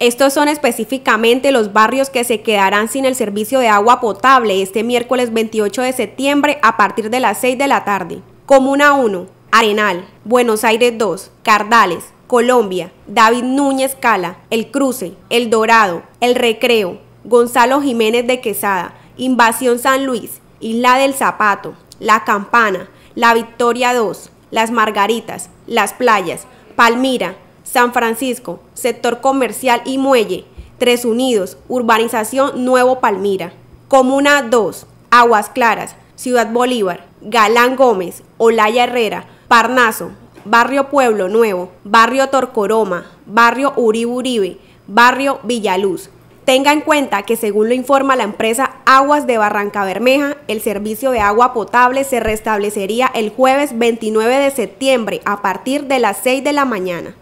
Estos son específicamente los barrios que se quedarán sin el servicio de agua potable este miércoles 28 de septiembre a partir de las 6 de la tarde. Comuna 1, Arenal, Buenos Aires 2, Cardales, Colombia, David Núñez Cala, El Cruce, El Dorado, El Recreo, Gonzalo Jiménez de Quesada, Invasión San Luis, Isla del Zapato, La Campana, La Victoria 2, Las Margaritas, Las Playas, Palmira, San Francisco, sector comercial y muelle, Tres Unidos, urbanización Nuevo Palmira. Comuna 2, Aguas Claras, Ciudad Bolívar, Galán Gómez, Olaya Herrera, Parnaso, Barrio Pueblo Nuevo, Barrio Torcoroma, Barrio Uriburibe, Barrio Villaluz. Tenga en cuenta que según lo informa la empresa Aguas de Barranca Bermeja, el servicio de agua potable se restablecería el jueves 29 de septiembre a partir de las 6 de la mañana.